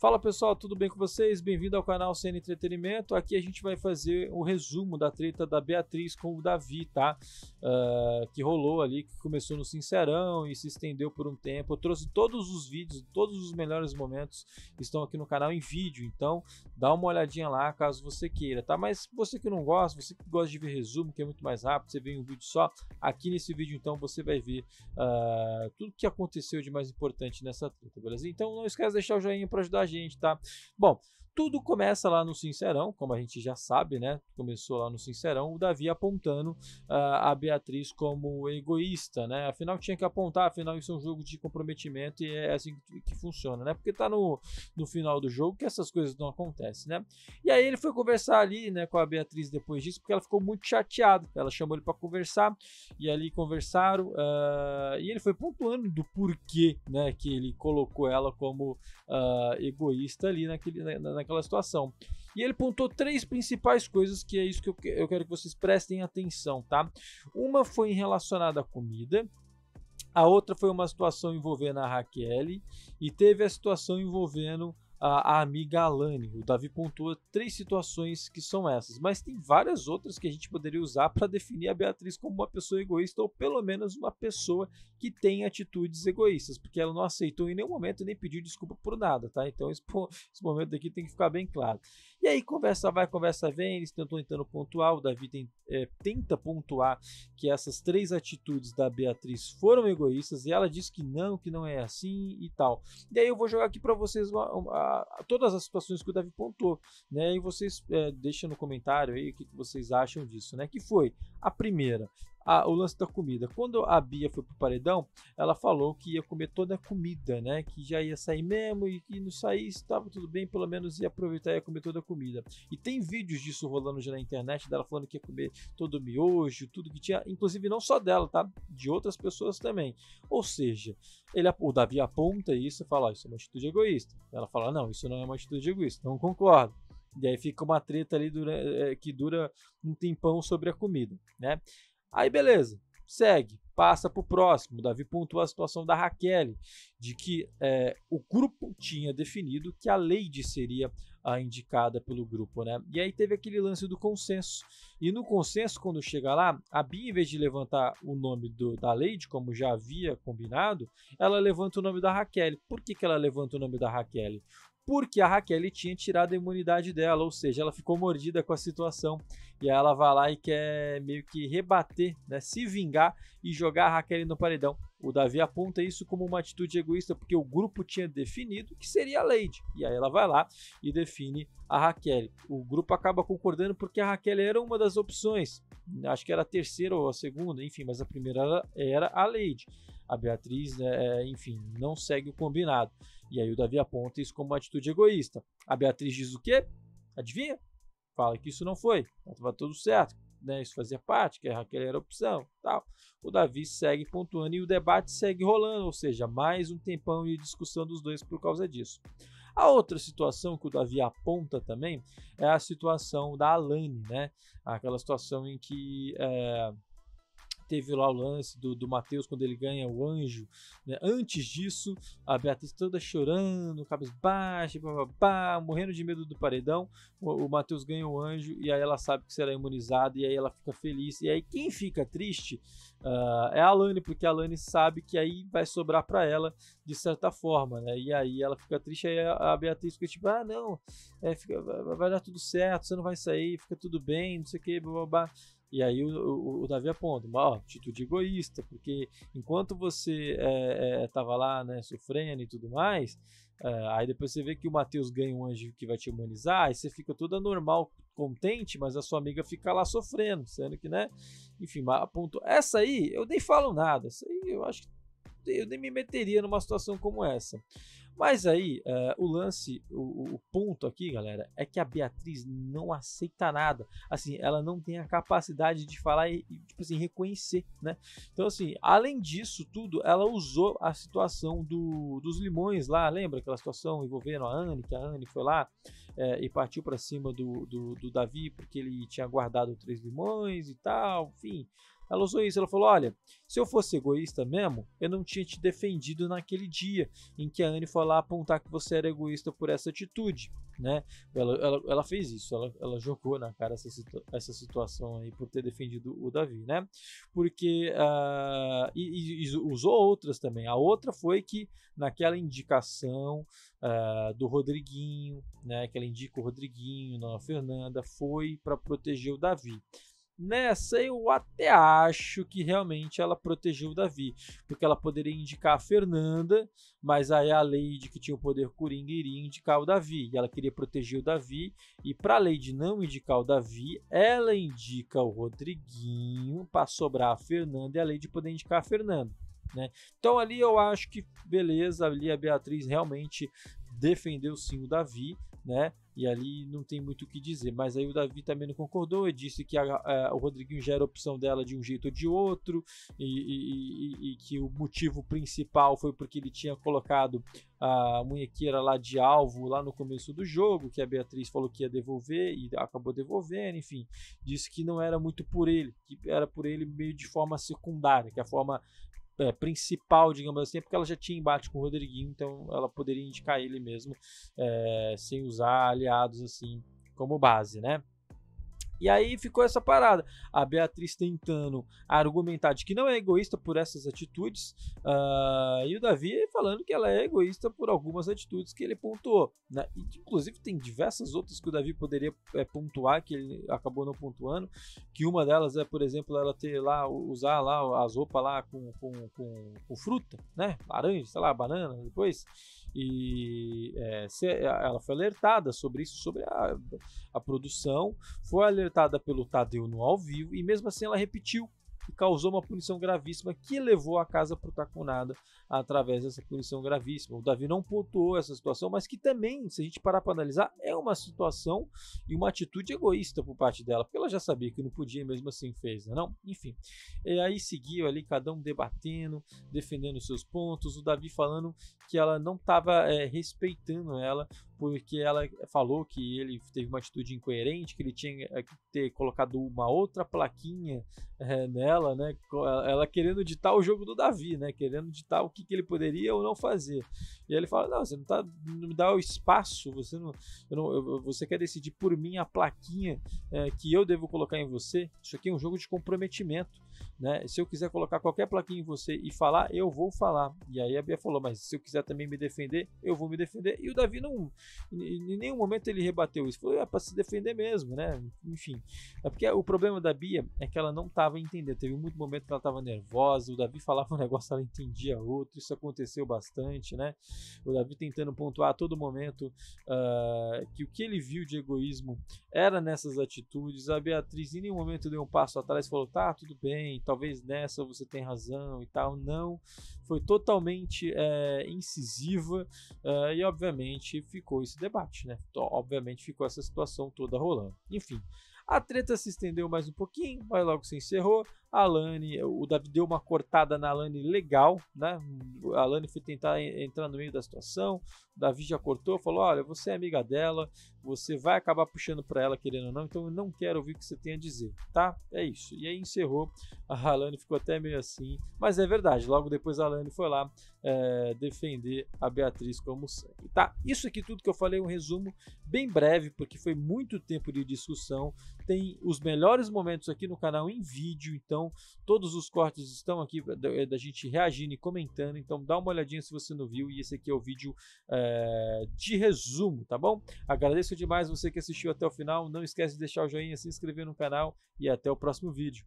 Fala pessoal, tudo bem com vocês? Bem-vindo ao canal CN Entretenimento. Aqui a gente vai fazer o resumo da treta da Beatriz com o Davi, tá? Uh, que rolou ali, que começou no Sincerão e se estendeu por um tempo. Eu trouxe todos os vídeos, todos os melhores momentos estão aqui no canal em vídeo, então dá uma olhadinha lá caso você queira, tá? Mas você que não gosta, você que gosta de ver resumo, que é muito mais rápido, você vê um vídeo só, aqui nesse vídeo então você vai ver uh, tudo que aconteceu de mais importante nessa treta, beleza? Então não esquece de deixar o joinha para ajudar a gente, tá? Bom, tudo começa lá no Sincerão, como a gente já sabe, né? Começou lá no Sincerão, o Davi apontando uh, a Beatriz como egoísta, né? Afinal tinha que apontar, afinal isso é um jogo de comprometimento e é assim que funciona, né? Porque tá no, no final do jogo que essas coisas não acontecem, né? E aí ele foi conversar ali, né, com a Beatriz depois disso, porque ela ficou muito chateada. Ela chamou ele para conversar e ali conversaram uh, e ele foi pontuando do porquê, né, que ele colocou ela como uh, egoísta ali naquele, na, na, aquela situação. E ele pontou três principais coisas que é isso que eu, eu quero que vocês prestem atenção, tá? Uma foi relacionada à comida, a outra foi uma situação envolvendo a Raquel e teve a situação envolvendo a, a amiga Alane. O Davi pontua três situações que são essas, mas tem várias outras que a gente poderia usar para definir a Beatriz como uma pessoa egoísta ou pelo menos uma pessoa que tem atitudes egoístas, porque ela não aceitou em nenhum momento nem pediu desculpa por nada, tá? Então esse, esse momento aqui tem que ficar bem claro. E aí conversa vai, conversa vem, eles tentam tentando pontuar, o Davi tem, é, tenta pontuar que essas três atitudes da Beatriz foram egoístas e ela diz que não, que não é assim e tal. E aí eu vou jogar aqui para vocês uma, uma todas as situações que o Davi pontou, né? E vocês é, deixam no comentário aí o que, que vocês acham disso, né? Que foi a primeira, a, o lance da comida. Quando a Bia foi pro paredão, ela falou que ia comer toda a comida, né? Que já ia sair mesmo e que não saísse, estava tudo bem, pelo menos ia aproveitar e ia comer toda a comida. E tem vídeos disso rolando já na internet, dela falando que ia comer todo o miojo, tudo que tinha, inclusive não só dela, tá? De outras pessoas também. Ou seja, ele, o Davi aponta isso e fala: Isso é uma atitude egoísta. Ela fala: Não, isso não é uma atitude egoísta, não concordo. E aí fica uma treta ali dura, é, que dura um tempão sobre a comida, né? Aí beleza, segue, passa para o próximo. Davi pontua a situação da Raquel, de que é, o grupo tinha definido que a Lady seria a ah, indicada pelo grupo, né? E aí teve aquele lance do consenso. E no consenso, quando chega lá, a Bia, em vez de levantar o nome do, da Lady, como já havia combinado, ela levanta o nome da Raquel. Por que, que ela levanta o nome da Raquel? porque a Raquel tinha tirado a imunidade dela, ou seja, ela ficou mordida com a situação e aí ela vai lá e quer meio que rebater, né, se vingar e jogar a Raquel no paredão. O Davi aponta isso como uma atitude egoísta porque o grupo tinha definido que seria a Lady. E aí ela vai lá e define a Raquel. O grupo acaba concordando porque a Raquel era uma das opções. Acho que era a terceira ou a segunda, enfim, mas a primeira era, a Lady. A Beatriz, né, é, enfim, não segue o combinado. E aí o Davi aponta isso como uma atitude egoísta. A Beatriz diz o quê? Adivinha? Fala que isso não foi. Estava tudo certo né, isso fazia parte, que aquela Raquel era opção, tal. O Davi segue pontuando e o debate segue rolando, ou seja, mais um tempão de discussão dos dois por causa disso. A outra situação que o Davi aponta também é a situação da Alane, né? Aquela situação em que é, teve lá o lance do, do Matheus quando ele ganha o anjo. Né? Antes disso, a Beatriz toda chorando, cabisbaixa, bababá, morrendo de medo do paredão. O, o Matheus ganha o anjo e aí ela sabe que será imunizada e aí ela fica feliz. E aí quem fica triste uh, é a Alane, porque a Alane sabe que aí vai sobrar para ela de certa forma, né? E aí ela fica triste, aí a Beatriz fica tipo, ah, não, é, fica, vai dar tudo certo, você não vai sair, fica tudo bem, não sei o que, babá. E aí o, o, o Davi aponta, ó título de egoísta, porque enquanto você estava é, é, lá né, sofrendo e tudo mais, é, aí depois você vê que o Matheus ganha um anjo que vai te humanizar, aí você fica toda normal, contente, mas a sua amiga fica lá sofrendo, sendo que, né? Enfim, aponto Essa aí eu nem falo nada, essa aí eu acho que eu nem me meteria numa situação como essa. Mas aí, uh, o lance, o, o, ponto aqui, galera, é que a Beatriz não aceita nada. Assim, ela não tem a capacidade de falar e, tipo assim, reconhecer, né? Então, assim, além disso tudo, ela usou a situação do, dos limões lá, lembra aquela situação envolvendo a Anne, que a Anne foi lá é, e partiu para cima do, do, do Davi porque ele tinha guardado três limões e tal, enfim. Ela usou isso, ela falou: olha, se eu fosse egoísta mesmo, eu não tinha te defendido naquele dia em que a Anne falou lá apontar que você era egoísta por essa atitude, né? Ela, ela, ela fez isso, ela, ela jogou na cara essa, situa essa situação aí por ter defendido o Davi, né? Porque uh, e, e, usou outras também. A outra foi que naquela indicação uh, do Rodriguinho, né? Que ela indica o Rodriguinho, não a Fernanda, foi para proteger o Davi. Nessa né, eu até acho que realmente ela protegeu o Davi, porque ela poderia indicar a Fernanda, mas aí a Lady que tinha o poder coringa iria indicar o Davi, e ela queria proteger o Davi, e para a Lady não indicar o Davi, ela indica o Rodriguinho para sobrar a Fernanda e a Lady poder indicar a Fernanda. Né? Então ali eu acho que beleza, ali a Beatriz realmente defendeu sim o Davi, né? E ali não tem muito o que dizer. Mas aí o Davi também não concordou e disse que a, a, o Rodriguinho já era opção dela de um jeito ou de outro, e, e, e, e que o motivo principal foi porque ele tinha colocado a munhequeira lá de alvo lá no começo do jogo, que a Beatriz falou que ia devolver e acabou devolvendo, enfim. Disse que não era muito por ele, que era por ele meio de forma secundária, que a forma é, principal, digamos assim, é porque ela já tinha embate com o Rodriguinho, então ela poderia indicar ele mesmo, é, sem usar aliados assim como base, né? E aí ficou essa parada. A Beatriz tentando argumentar de que não é egoísta por essas atitudes, uh, e o Davi falando que ela é egoísta por algumas atitudes que ele pontuou. Né? E, inclusive, tem diversas outras que o Davi poderia é, pontuar, que ele acabou não pontuando, que uma delas é, por exemplo, ela ter lá, usar lá as roupas lá com, com, com, com fruta, né? Laranja, sei lá, banana, depois e é, é, ela foi alertada sobre isso, sobre a, a produção, foi alertada pelo Tadeu no ao vivo e mesmo assim ela repetiu e causou uma punição gravíssima que levou a casa para o Tacunada através dessa punição gravíssima. O Davi não pontuou essa situação, mas que também, se a gente parar para analisar, é uma situação e uma atitude egoísta por parte dela, porque ela já sabia que não podia e mesmo assim fez, né? não? Enfim, e aí seguiu ali, cada um debatendo, defendendo seus pontos, o Davi falando que ela não estava é, eh, respeitando ela, porque ela falou que ele teve uma atitude incoerente, que ele tinha eh, que ter colocado uma outra plaquinha é, nela, né? Ela querendo ditar o jogo do Davi, né? Querendo ditar o que, que ele poderia ou não fazer. E ele fala: Não, você não, tá, não me dá o espaço, você não, eu não eu, você quer decidir por mim a plaquinha é, que eu devo colocar em você. Isso aqui é um jogo de comprometimento. Né? Se eu quiser colocar qualquer plaquinha em você e falar, eu vou falar. E aí a Bia falou, mas se eu quiser também me defender, eu vou me defender. E o Davi não, em nenhum momento ele rebateu isso. Foi é para se defender mesmo, né? Enfim, é porque o problema da Bia é que ela não estava entendendo. Teve muito momento que ela estava nervosa. O Davi falava um negócio, ela entendia outro. Isso aconteceu bastante, né? O Davi tentando pontuar a todo momento uh, que o que ele viu de egoísmo era nessas atitudes. A Beatriz em nenhum momento deu um passo atrás, falou, tá, tudo bem bem, talvez nessa você tenha razão e tal. Não, foi totalmente é, incisiva eh, e obviamente ficou esse debate, né? Então, obviamente ficou essa situação toda rolando. Enfim, a treta se estendeu mais um pouquinho, mas logo se encerrou. A Alane, o Davi deu uma cortada na Alane legal, né? A Alane foi tentar entrar no meio da situação. O Davi já cortou, falou: Olha, você é amiga dela, você vai acabar puxando para ela, querendo ou não, então eu não quero ouvir o que você tem a dizer, tá? É isso. E aí encerrou a Alane ficou até meio assim, mas é verdade. Logo depois a Alane foi lá é, defender a Beatriz como sangue. Tá, isso aqui tudo que eu falei é um resumo bem breve, porque foi muito tempo de discussão. Tem os melhores momentos aqui no canal em vídeo, então todos os cortes estão aqui da, da gente reagindo e comentando. Então dá uma olhadinha se você não viu. E esse aqui é o vídeo é, de resumo, tá bom? Agradeço demais você que assistiu até o final. Não esquece de deixar o joinha, se inscrever no canal e até o próximo vídeo.